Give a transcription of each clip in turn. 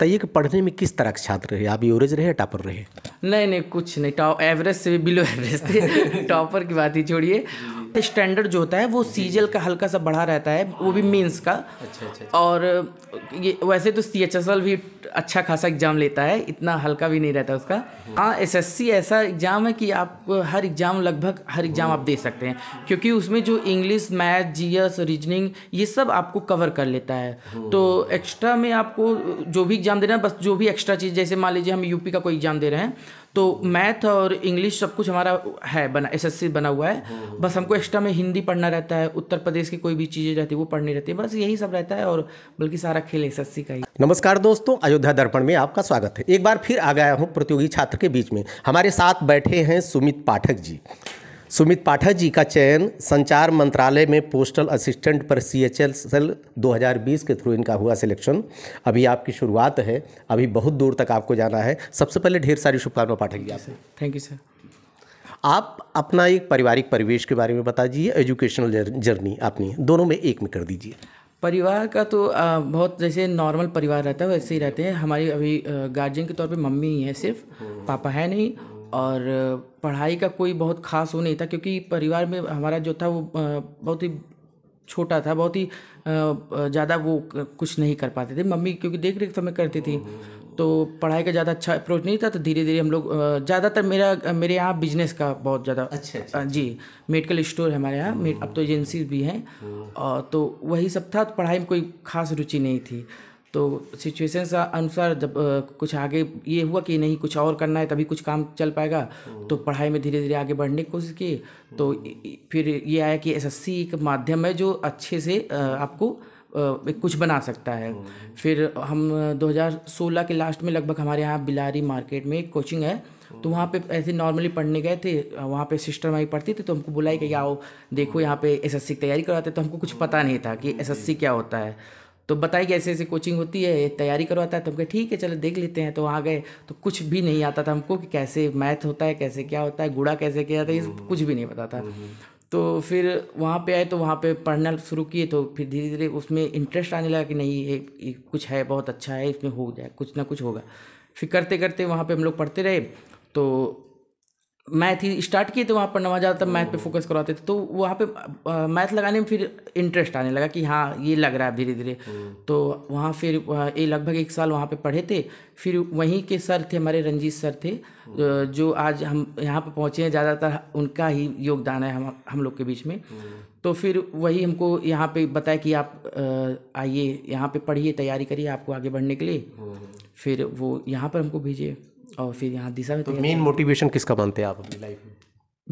बताइए कि पढ़ने में किस तरह के छात्र रहे आप एवरेज रहे टॉपर रहे नहीं नहीं कुछ नहीं टॉप एवरेज से भी बिलो एवरेज थे टॉपर की बात ही छोड़िए स्टैंडर्ड जो होता है वो सीजल का हल्का सा बढ़ा रहता है वो भी मेंस का अच्छा, अच्छा अच्छा और ये वैसे तो सी एच एस एल भी अच्छा खासा एग्ज़ाम लेता है इतना हल्का भी नहीं रहता उसका हम्म। हाँ एस एस सी ऐसा एग्ज़ाम है कि आप हर एग्ज़ाम लगभग हर एग्ज़ाम आप दे सकते हैं हम्म। क्योंकि उसमें जो English math G S reasoning ये सब आपको कवर कर लेता है हम्म। तो एक्स्ट्रा में आपको जो भी एग्ज़ाम देना है बस जो भी एक्स्ट्रा चीज़ जैसे मान लीजिए हम यूपी का कोई एग्ज़ाम दे रहे हैं तो मैथ और इंग्लिश सब कुछ हमारा है बना एसएससी बना हुआ है हम्म। बस हमको एक्स्ट्रा में हिंदी पढ़ना रहता है उत्तर प्रदेश की कोई भी चीज़ें रहती है वो पढ़नी रहती है बस यही सब रहता है और बल्कि सारा खेल सी का ही नमस्कार दोस्तों अयोध्या दर्पण में आपका स्वागत है एक बार फिर आ गया हूँ प्रतियोगी छात्र के बीच में हमारे साथ बैठे हैं सुमित पाठक जी सुमित पाठक जी का चयन संचार मंत्रालय में पोस्टल असिस्टेंट पर सी एच एल सेल दो के थ्रू इनका हुआ सिलेक्शन अभी आपकी शुरुआत है अभी बहुत दूर तक आपको जाना है सबसे पहले ढेर सारी शुभकामना पाठक जी आपसे थैंक यू सर आप अपना एक पारिवारिक परिवेश के बारे में बता दीजिए एजुकेशनल जर्नी अपनी दोनों में एक में कर दीजिए परिवार का तो बहुत जैसे नॉर्मल परिवार रहता है वैसे ही रहते हैं हमारी अभी गार्जियन के तौर पे मम्मी ही है सिर्फ पापा है नहीं और पढ़ाई का कोई बहुत ख़ास वो नहीं था क्योंकि परिवार में हमारा जो था वो बहुत ही छोटा था बहुत ही ज़्यादा वो कुछ नहीं कर पाते थे मम्मी क्योंकि देख रेख समय करती थी तो पढ़ाई का ज़्यादा अच्छा अप्रोच नहीं था तो धीरे धीरे हम लोग ज़्यादातर मेरा मेरे यहाँ बिजनेस का बहुत ज़्यादा अच्छा, अच्छा, अच्छा जी मेडिकल स्टोर है हमारे यहाँ हम्म। अब तो एजेंसी भी हैं हम्म। तो वही सब था तो पढ़ाई में कोई खास रुचि नहीं थी तो सिचुएशन अनुसार जब कुछ आगे ये हुआ कि नहीं कुछ और करना है तभी कुछ काम चल पाएगा हम्म। तो पढ़ाई में धीरे धीरे आगे बढ़ने की कोशिश की तो हम्म। फिर ये आया कि एसएससी एक माध्यम है जो अच्छे से आपको कुछ बना सकता है हम्म। फिर हम 2016 के लास्ट में लगभग हमारे यहाँ बिलारी मार्केट में एक कोचिंग है तो वहाँ पे ऐसे नॉर्मली पढ़ने गए थे वहाँ पे सिस्टर वहीं पढ़ती थी तो हमको बुलाई कि आओ देखो यहाँ पे एसएससी की तैयारी करवाते तो हमको कुछ पता नहीं था कि एसएससी क्या होता है तो बताया कि ऐसे ऐसे कोचिंग होती है तैयारी करवाता है तो हम कहे ठीक है चलो देख लेते हैं तो वहाँ गए तो कुछ भी नहीं आता था हमको कि कैसे मैथ होता है कैसे क्या होता है गुड़ा कैसे किया जाता है ये हम्म, कुछ भी नहीं पता था हम्म, हम्म। तो फिर वहाँ पे आए तो वहाँ पे पढ़ना शुरू किए तो फिर धीरे धीरे उसमें इंटरेस्ट आने लगा कि नहीं ये, ये कुछ है बहुत अच्छा है इसमें हो जाए कुछ ना कुछ होगा फिर करते करते वहाँ पे हम लोग पढ़ते रहे तो मैथ ही स्टार्ट किए थे वहाँ पर नवा ज़्यादातर मैथ पे फोकस करवाते थे तो वहाँ पे मैथ लगाने में फिर इंटरेस्ट आने लगा कि हाँ ये लग रहा है धीरे धीरे तो वहाँ फिर ये लगभग एक साल वहाँ पे पढ़े थे फिर वहीं के सर थे हमारे रंजीत सर थे जो आज हम यहाँ पे पहुँचे हैं ज़्यादातर उनका ही योगदान है हम हम लोग के बीच में तो फिर वही हमको यहाँ पे बताया कि आप आइए यहाँ पे पढ़िए तैयारी करिए आपको आगे बढ़ने के लिए फिर वो यहाँ पर हमको भेजिए और फिर यहाँ दिशा में तो मेन तो मोटिवेशन किसका मानते हैं आप अपनी लाइफ में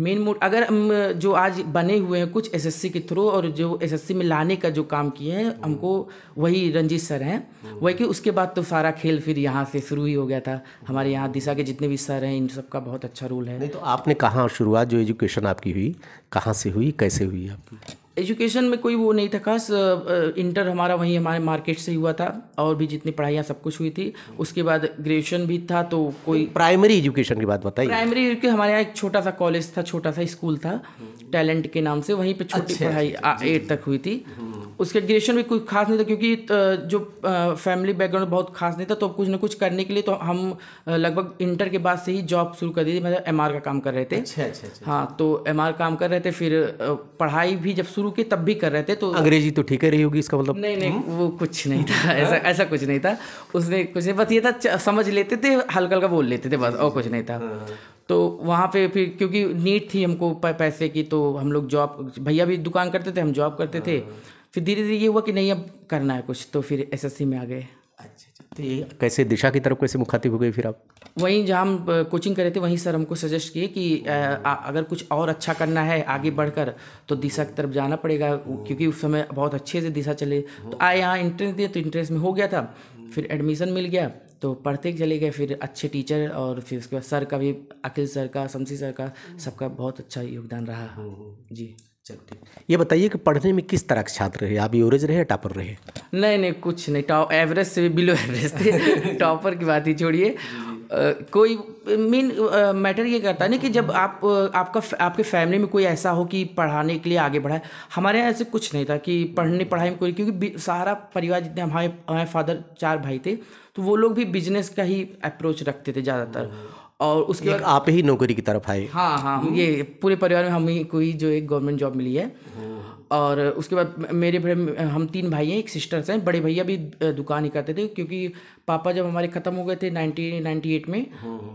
मेन मोड अगर हम जो आज बने हुए हैं कुछ एसएससी के थ्रू और जो एसएससी में लाने का जो काम किए हैं हमको वही रंजीत सर हैं वही कि उसके बाद तो सारा खेल फिर यहाँ से शुरू ही हो गया था हमारे यहाँ दिशा के जितने भी सर हैं इन सब का बहुत अच्छा रोल है नहीं तो आपने कहाँ शुरुआत जो एजुकेशन आपकी हुई कहाँ से हुई कैसे हुई आपकी एजुकेशन में कोई वो नहीं था खास इंटर हमारा वहीं हमारे मार्केट से हुआ था और भी जितनी पढ़ाइयाँ सब कुछ हुई थी उसके बाद ग्रेजुएशन भी था तो कोई प्राइमरी तो एजुकेशन की बात बताइए प्राइमरी हमारे यहाँ एक छोटा सा कॉलेज था छोटा सा स्कूल था टैलेंट के नाम से वहीं पर छोटी अच्छा, पढ़ाई एट अच्छा, अच्छा, तक हुई थी उसके ग्रेजुएशन भी कुछ खास नहीं था क्योंकि जो फैमिली बैकग्राउंड बहुत खास नहीं था तो कुछ ना कुछ करने के लिए तो हम लगभग इंटर के बाद से ही जॉब शुरू कर दी थी मतलब एम का काम कर रहे थे अच्छा अच्छा, अच्छा हाँ अच्छा। तो एम काम कर रहे थे फिर पढ़ाई भी जब शुरू की तब भी कर रहे थे तो अंग्रेजी तो ठीक ही रही होगी इसका मतलब नहीं नहीं हम्म। वो कुछ नहीं था ऐसा ऐसा कुछ नहीं था उसने कुछ नहीं बस ये था समझ लेते थे हल्का हल्का बोल लेते थे बस और कुछ नहीं था हाँ। तो वहाँ पे फिर क्योंकि नीट थी हमको पैसे की तो हम लोग जॉब भैया भी दुकान करते थे हम जॉब करते थे हाँ। फिर धीरे धीरे ये हुआ कि नहीं अब करना है कुछ तो फिर एसएससी में आ गए अच्छा, अच्छा तो ये कैसे दिशा की तरफ कैसे मुखातिब हो गई फिर आप वहीं जहाँ हम कोचिंग कर रहे थे वहीं सर हमको सजेस्ट किए कि आ, अगर कुछ और अच्छा करना है आगे बढ़कर तो दिशा की तरफ जाना पड़ेगा क्योंकि उस समय बहुत अच्छे से दिशा चले तो आए यहाँ इंट्रेंस दिए तो इंट्रेंस में हो गया था फिर एडमिशन मिल गया तो पढ़ते चले गए फिर अच्छे टीचर और फिर उसके बाद सर का भी अखिल सर का शमसी सर का सबका बहुत अच्छा योगदान रहा जी चलो ठीक ये बताइए कि पढ़ने में किस तरह के छात्र रहे आप एवरेज रहे टॉपर रहे नहीं नहीं कुछ नहीं टॉप एवरेज से भी बिलो एवरेज थे टॉपर की बात ही छोड़िए Uh, कोई मेन मैटर uh, ये करता है ना कि जब आप uh, आपका आपके फैमिली में कोई ऐसा हो कि पढ़ाने के लिए आगे बढ़ाए हमारे यहाँ ऐसे कुछ नहीं था कि पढ़ने पढ़ाई में कोई क्योंकि सारा परिवार जितने हमारे हमारे फादर चार भाई थे तो वो लोग भी बिजनेस का ही अप्रोच रखते थे ज़्यादातर और उसके बाद आप ही नौकरी की तरफ आए हाँ हाँ ये पूरे परिवार में हम ही कोई जो एक गवर्नमेंट जॉब मिली है और उसके बाद मेरे बड़े हम तीन भाई हैं एक सिस्टर्स हैं बड़े भैया भी दुकान ही करते थे क्योंकि पापा जब हमारे ख़त्म हो गए थे नाइनटीन नाइन्टी एट में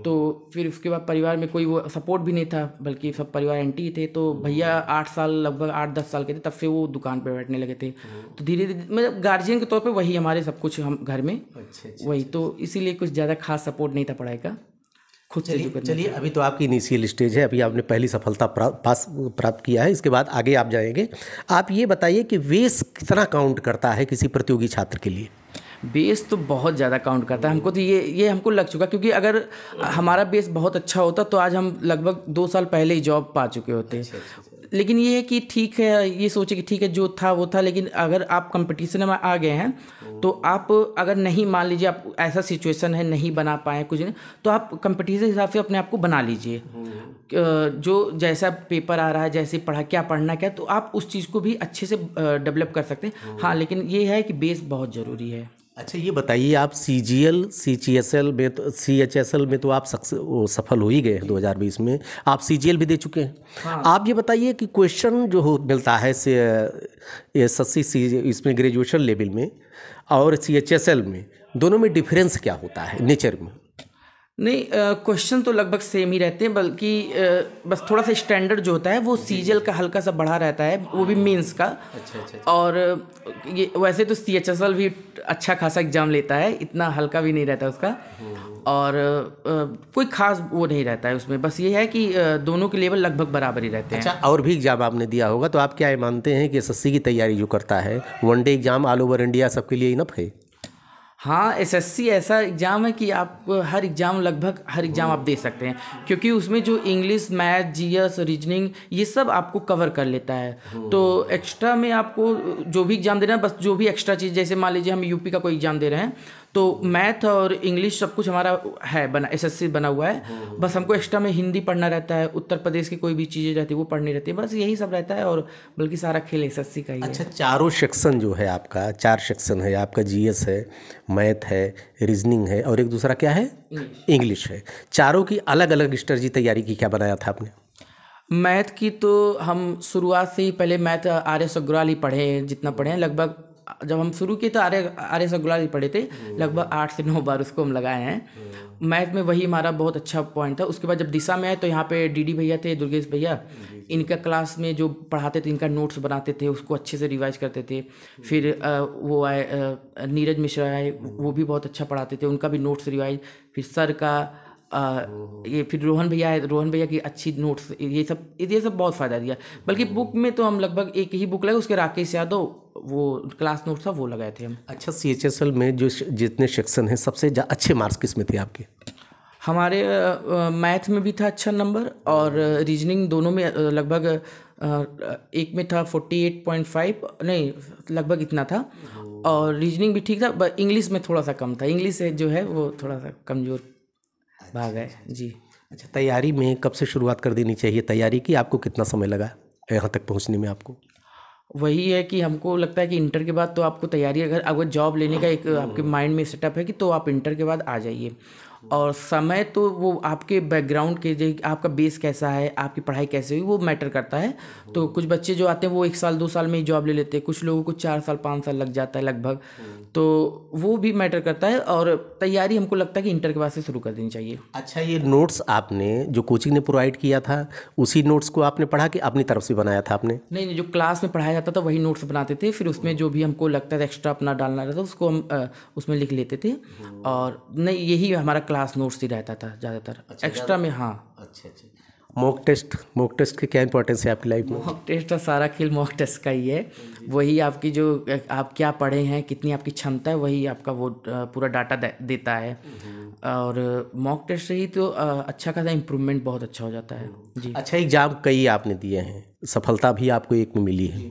तो फिर उसके बाद परिवार में कोई वो सपोर्ट भी नहीं था बल्कि सब परिवार एंटी थे तो भैया आठ साल लगभग आठ दस साल के थे तब से वो दुकान पर बैठने लगे थे तो धीरे धीरे मतलब गार्जियन के तौर पर वही हमारे सब कुछ हम घर में अच्छा, अच्छा, वही अच्छा, तो इसीलिए कुछ ज़्यादा खास सपोर्ट नहीं था पढ़ाई का खुद से जो चलिए अभी तो आपकी इनिशियल स्टेज है अभी आपने पहली सफलता पास प्राप्त किया है इसके बाद आगे आप जाएंगे आप ये बताइए कि वेस कितना काउंट करता है किसी प्रतियोगी छात्र के लिए बेस तो बहुत ज़्यादा काउंट करता है हमको तो ये ये हमको लग चुका क्योंकि अगर हमारा बेस बहुत अच्छा होता तो आज हम लगभग दो साल पहले ही जॉब पा चुके होते अच्छा, अच्छा। लेकिन ये है कि ठीक है ये सोचे कि ठीक है जो था वो था लेकिन अगर आप कंपटीशन में आ गए हैं तो आप अगर नहीं मान लीजिए आप ऐसा सिचुएशन है नहीं बना पाए कुछ नहीं तो आप कंपटीशन के हिसाब से अपने आप को बना लीजिए जो जैसा पेपर आ रहा है जैसे पढ़ा क्या पढ़ना क्या तो आप उस चीज़ को भी अच्छे से डेवलप कर सकते हैं हाँ लेकिन ये है कि बेस बहुत ज़रूरी है अच्छा ये बताइए आप C G L C G S L में तो सी एच एस एल में तो आप सफल हो ही गए हैं दो हज़ार बीस में आप सी जी एल भी दे चुके हैं हाँ। आप ये बताइए कि क्वेश्चन जो हो मिलता है से एस एस सी सी इसमें ग्रेजुएशन लेवल में और सी एच एस एल में दोनों में डिफरेंस क्या होता है नेचर में नहीं क्वेश्चन तो लगभग सेम ही रहते हैं बल्कि बस थोड़ा सा स्टैंडर्ड जो होता है वो सीजल का हल्का सा बढ़ा रहता है वो भी मेंस का अच्छा अच्छा, अच्छा। और ये वैसे तो सी एच एस एल भी अच्छा खासा एग्ज़ाम लेता है इतना हल्का भी नहीं रहता उसका हम्म, हम्म। और आ, कोई ख़ास वो नहीं रहता है उसमें बस ये है कि दोनों के लेवल लगभग बराबर ही रहते हैं अच्छा और भी एग्ज़ाम आपने दिया होगा तो आप क्या मानते हैं कि एस की तैयारी जो करता है one day exam all over India सबके लिए इनफ है हाँ एसएससी ऐसा एग्ज़ाम है कि आप हर एग्ज़ाम लगभग हर एग्ज़ाम आप दे सकते हैं क्योंकि उसमें जो इंग्लिश मैथ जीएस रीजनिंग ये सब आपको कवर कर लेता है तो एक्स्ट्रा में आपको जो भी एग्ज़ाम देना है बस जो भी एक्स्ट्रा चीज़ जैसे मान लीजिए हम यूपी का कोई एग्ज़ाम दे रहे हैं तो मैथ और इंग्लिश सब कुछ हमारा है बना एसएससी बना हुआ है हम्म। बस हमको एक्स्ट्रा में हिंदी पढ़ना रहता है उत्तर प्रदेश की कोई भी चीज़ें रहती है वो पढ़नी रहती है बस यही सब रहता है और बल्कि सारा खेल सी का ही अच्छा है। चारों सेक्शन जो है आपका चार सेक्शन है आपका जी है मैथ है रीजनिंग है और एक दूसरा क्या है इंग्लिश है चारों की अलग अलग स्ट्रेटजी तैयारी की क्या बनाया था आपने मैथ की तो हम शुरुआत से ही पहले मैथ आर एस अग्रवाल ही पढ़े जितना पढ़े लगभग जब हम शुरू किए तो आर्य आर्य गुलाल ही पढ़े थे लगभग आठ से नौ बार उसको हम लगाए हैं मैथ में वही हमारा बहुत अच्छा पॉइंट था उसके बाद जब दिशा में आए तो यहाँ पे डीडी भैया थे दुर्गेश भैया इनका क्लास में जो पढ़ाते थे इनका नोट्स बनाते थे उसको अच्छे से रिवाइज करते थे फिर वो आए नीरज मिश्रा आए वो भी बहुत अच्छा पढ़ाते थे उनका भी नोट्स रिवाइज फिर सर का आ, ये फिर रोहन भैया है रोहन भैया की अच्छी नोट्स ये सब ये सब बहुत फ़ायदा दिया बल्कि बुक में तो हम लगभग एक ही बुक लगे उसके राकेश यादव वो क्लास नोट था वो लगाए थे हम अच्छा सी एच एस एल में जो जितने सेक्शन हैं सबसे अच्छे मार्क्स किस में थे आपके हमारे मैथ में भी था अच्छा नंबर और रीजनिंग दोनों में लगभग एक में था फोर्टी एट पॉइंट फाइव नहीं लगभग इतना था और रीजनिंग भी ठीक था बट इंग्लिश में थोड़ा सा कम था इंग्लिश जो है वो थोड़ा सा कमज़ोर भाग है अच्छा, अच्छा। जी अच्छा तैयारी में कब से शुरुआत कर देनी चाहिए तैयारी की आपको कितना समय लगा यहाँ तक पहुँचने में आपको वही है कि हमको लगता है कि इंटर के बाद तो आपको तैयारी अगर अगर जॉब लेने का एक आपके हाँ। माइंड में सेटअप है कि तो आप इंटर के बाद आ जाइए और समय तो वो आपके बैकग्राउंड के आपका बेस कैसा है आपकी पढ़ाई कैसे हुई वो मैटर करता है तो हम्म। कुछ बच्चे जो आते हैं वो एक साल दो साल में ही जॉब ले लेते हैं कुछ लोगों को चार साल पाँच साल लग जाता है लगभग हम्म। तो वो भी मैटर करता है और तैयारी हमको लगता है कि इंटर के बाद से शुरू कर देनी चाहिए अच्छा ये नोट्स आपने जो कोचिंग ने प्रोवाइड किया था उसी नोट्स को आपने पढ़ा के अपनी तरफ से बनाया था आपने नहीं नहीं जो क्लास में पढ़ाया जाता था वही नोट्स बनाते थे फिर उसमें हम्म। जो भी हमको लगता था एक्स्ट्रा अपना डालना रहता उसको हम उसमें लिख लेते थे और नहीं यही हमारा क्लास क्लास नोट्स ही रहता था ज़्यादातर एक्स्ट्रा अच्छा, में हाँ अच्छा अच्छा मॉक टेस्ट मॉक टेस्ट की क्या इंपॉर्टेंस है आपकी लाइफ में मॉक टेस्ट का सारा खेल मॉक टेस्ट का ही है वही आपकी जो आप क्या पढ़े हैं कितनी आपकी क्षमता है वही आपका वो पूरा डाटा देता है और मॉक टेस्ट से ही तो अच्छा खासा इम्प्रूवमेंट बहुत अच्छा हो जाता है जी अच्छा एग्ज़ाम कई आपने दिए हैं सफलता भी आपको एक में मिली है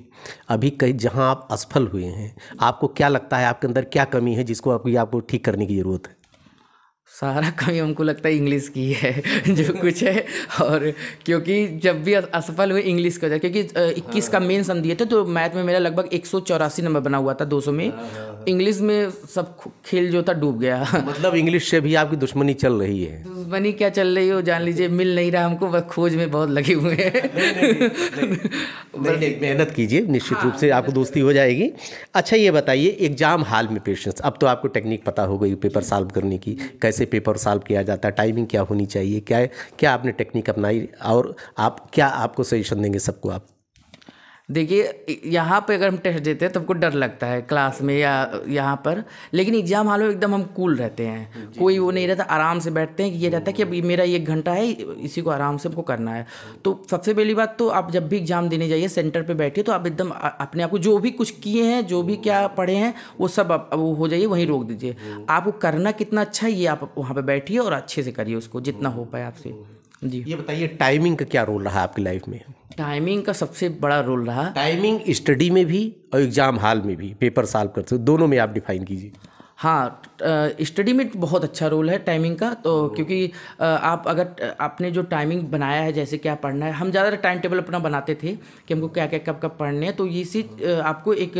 अभी कई जहां आप असफल हुए हैं आपको क्या लगता है आपके अंदर क्या कमी है जिसको अभी आपको ठीक करने की ज़रूरत है सारा कमी हमको लगता है इंग्लिश की है जो कुछ है और क्योंकि जब भी असफल हुए इंग्लिश का क्योंकि इक्कीस का हाँ। मेन हम दिए थे तो मैथ में मेरा लगभग एक सौ चौरासी नंबर बना हुआ था दो सौ में हाँ, हाँ, इंग्लिश में सब खेल जो था डूब गया तो मतलब इंग्लिश से भी आपकी दुश्मनी चल रही है दुश्मनी क्या चल रही हो जान लीजिए मिल नहीं रहा हमको बस खोज में बहुत लगे हुए हैं मेहनत कीजिए निश्चित रूप से आपको दोस्ती हो जाएगी अच्छा ये बताइए एग्ज़ाम हाल में पेशेंस अब तो आपको टेक्निक पता हो गई पेपर सॉल्व करने की कैसे कैसे पेपर सॉल्व किया जाता है टाइमिंग क्या होनी चाहिए क्या क्या आपने टेक्निक अपनाई और आप क्या आपको सजेशन देंगे सबको आप देखिए यहाँ पे अगर हम टेस्ट देते हैं तो हमको डर लगता है क्लास में या यहाँ पर लेकिन एग्ज़ाम हॉल में एकदम हम कूल रहते हैं कोई वो नहीं रहता आराम से बैठते हैं कि ये रहता है कि अब हम्म। मेरा एक घंटा है इसी को आराम से हमको करना है तो सबसे पहली बात तो आप जब भी एग्ज़ाम देने जाइए सेंटर पर बैठिए तो आप एकदम अपने आप को जो भी कुछ किए हैं जो भी क्या हम्म। पढ़े हैं वो सब वो हो जाइए वहीं रोक दीजिए हम्म। आपको करना कितना अच्छा है ये आप वहाँ पर बैठिए और अच्छे से करिए उसको जितना हो पाए आपसे जी ये बताइए टाइमिंग का क्या रोल रहा आपकी लाइफ में टाइमिंग का सबसे बड़ा रोल रहा टाइमिंग स्टडी में भी और एग्ज़ाम हाल में भी पेपर सॉल्व करते हो दोनों में आप डिफाइन कीजिए हाँ स्टडी में बहुत अच्छा रोल है टाइमिंग का तो क्योंकि आप अगर आपने जो टाइमिंग बनाया है जैसे क्या पढ़ना है हम ज़्यादातर टाइम टेबल अपना बनाते थे कि हमको क्या क्या कब कब पढ़ने हैं तो ये सी आपको एक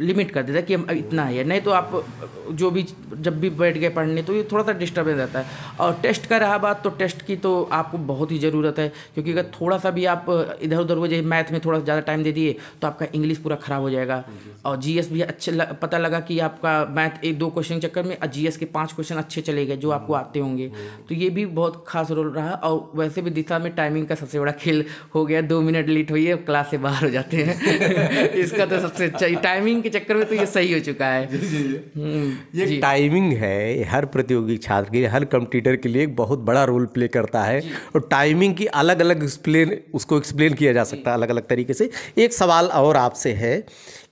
लिमिट कर देता है कि हम इतना है नहीं तो आप जो भी जब भी बैठ गए पढ़ने तो ये थोड़ा सा डिस्टर्बेंस रहता है और टेस्ट का रहा बात तो टेस्ट की तो आपको बहुत ही ज़रूरत है क्योंकि अगर थोड़ा सा भी आप इधर उधर हो जाए मैथ में थोड़ा ज़्यादा टाइम दे दिए तो आपका इंग्लिश पूरा ख़राब हो जाएगा और जी भी अच्छा पता लगा कि आपका मैथ एक दो क्वेश्चन क्वेश्चन चक्कर में जीएस के पांच क्वेश्चन अच्छे चले गए जो आपको आते होंगे तो ये भी बहुत खास रोल रहा और वैसे भी दिशा में टाइमिंग का सबसे बड़ा खेल हो गया दो मिनट लेट हुई है क्लास से बाहर हो जाते हैं इसका तो सबसे अच्छा टाइमिंग के चक्कर में तो ये सही हो चुका है हम्म, ये टाइमिंग है हर प्रतियोगी छात्र के लिए हर कंप्यूटर के लिए एक बहुत बड़ा रोल प्ले करता है और टाइमिंग की अलग अलग एक्सप्लेन उसको एक्सप्लेन किया जा सकता है अलग अलग तरीके से एक सवाल और आपसे है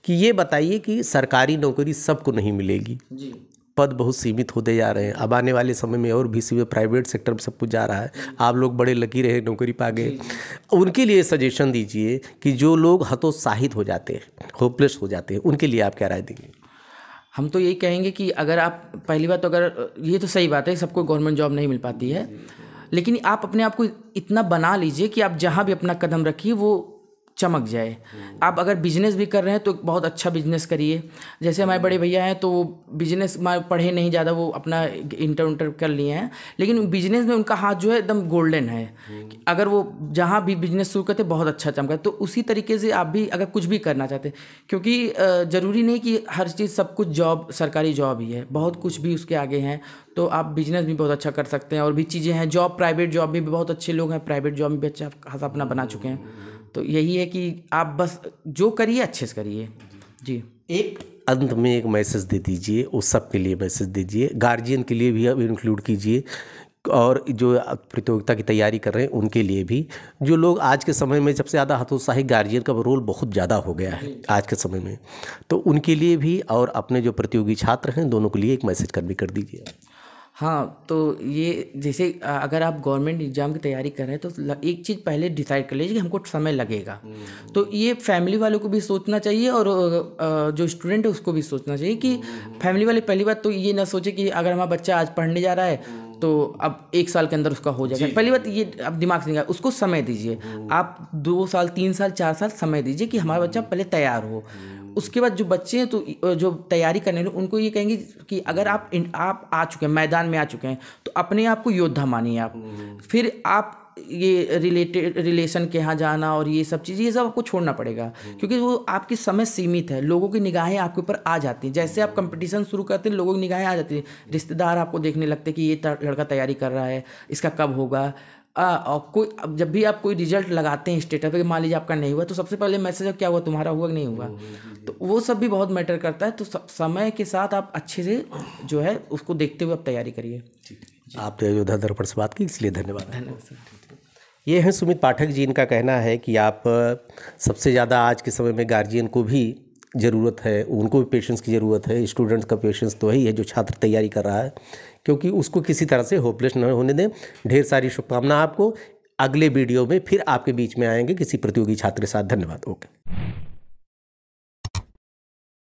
कि ये बताइए कि सरकारी नौकरी सबको नहीं मिलेगी जी पद बहुत सीमित होते जा रहे हैं अब आने वाले समय में और भी सीमित प्राइवेट सेक्टर में सब कुछ जा रहा है आप लोग बड़े लकी रहे नौकरी पा गए उनके लिए सजेशन दीजिए कि जो लोग हतोत्साहित हो जाते हैं होपलेस हो जाते हैं उनके लिए आप क्या राय देंगे हम तो यही कहेंगे कि अगर आप पहली बात तो अगर ये तो सही बात है सबको गवर्नमेंट जॉब नहीं मिल पाती है लेकिन आप अपने आप को इतना बना लीजिए कि आप जहाँ भी अपना कदम रखिए वो चमक जाए आप अगर बिजनेस भी कर रहे हैं तो बहुत अच्छा बिजनेस करिए जैसे हमारे बड़े भैया हैं तो बिजनेस पढ़े नहीं ज़्यादा वो अपना इंटर उंटर कर लिए हैं लेकिन बिजनेस में उनका हाथ जो है एकदम गोल्डन है अगर वो जहाँ भी बिजनेस शुरू करते बहुत अच्छा चमका तो उसी तरीके से आप भी अगर कुछ भी करना चाहते क्योंकि ज़रूरी नहीं कि हर चीज़ सब कुछ जॉब सरकारी जॉब ही है बहुत कुछ भी उसके आगे हैं तो आप बिजनेस भी बहुत अच्छा कर सकते हैं और भी चीज़ें हैं जॉब प्राइवेट जॉब में भी बहुत अच्छे लोग हैं प्राइवेट जॉब में भी अच्छा खासा अपना बना चुके हैं तो यही है कि आप बस जो करिए अच्छे से करिए जी एक अंत में एक मैसेज दे दीजिए वो सब के लिए मैसेज दीजिए गार्जियन के लिए भी अब इंक्लूड कीजिए और जो प्रतियोगिता की तैयारी कर रहे हैं उनके लिए भी जो लोग आज के समय में सबसे ज़्यादा हतोत्साहित गार्जियन का रोल बहुत ज़्यादा हो गया है आज के समय में तो उनके लिए भी और अपने जो प्रतियोगी छात्र हैं दोनों के लिए एक मैसेज कन्वे कर दीजिए हाँ तो ये जैसे अगर आप गवर्नमेंट एग्ज़ाम की तैयारी कर रहे हैं तो एक चीज़ पहले डिसाइड कर लीजिए कि हमको समय लगेगा हम्म। तो ये फैमिली वालों को भी सोचना चाहिए और जो स्टूडेंट है उसको भी सोचना चाहिए कि हम्म। फैमिली वाले पहली बात तो ये ना सोचे कि अगर हमारा बच्चा आज पढ़ने जा रहा है हम्म। तो अब एक साल के अंदर उसका हो जाएगा पहली बात ये अब दिमाग से निकाल उसको समय दीजिए आप दो साल तीन साल चार साल समय दीजिए कि हमारा बच्चा पहले तैयार हो उसके बाद जो बच्चे हैं तो जो तैयारी करने लगे उनको ये कहेंगे कि अगर आप आप आ चुके हैं मैदान में आ चुके हैं तो अपने आप को योद्धा मानिए आप हम्म। फिर आप ये रिलेटेड रिलेशन के यहाँ जाना और ये सब चीज़ ये सब आपको छोड़ना पड़ेगा हम्म। क्योंकि वो आपकी समय सीमित है लोगों की निगाहें आपके ऊपर आ जाती हैं जैसे आप कंपटीशन हम्म। शुरू करते हैं लोगों की निगाहें आ जाती हैं रिश्तेदार आपको देखने लगते हैं कि ये लड़का तैयारी कर रहा है इसका कब होगा आ, कोई अब जब भी आप कोई रिजल्ट लगाते हैं स्टेटस पे मान लीजिए आपका नहीं हुआ तो सबसे पहले मैसेज क्या हुआ तुम्हारा हुआ कि नहीं हुआ तो वो सब भी बहुत मैटर करता है तो समय के साथ आप अच्छे से जो है उसको देखते हुए आप तैयारी करिए आप तो अयोध्या दर्पण से बात की इसलिए धन्यवाद धन्यवाद ये है सुमित पाठक जी इनका कहना है कि आप सबसे ज़्यादा आज के समय में गार्जियन को भी ज़रूरत है उनको भी पेशेंस की ज़रूरत है स्टूडेंट्स का पेशेंस तो ही है जो छात्र तैयारी कर रहा है क्योंकि उसको किसी तरह से होपलेस न होने दें ढेर सारी शुभकामना आपको अगले वीडियो में फिर आपके बीच में आएंगे किसी प्रतियोगी छात्र के साथ धन्यवाद ओके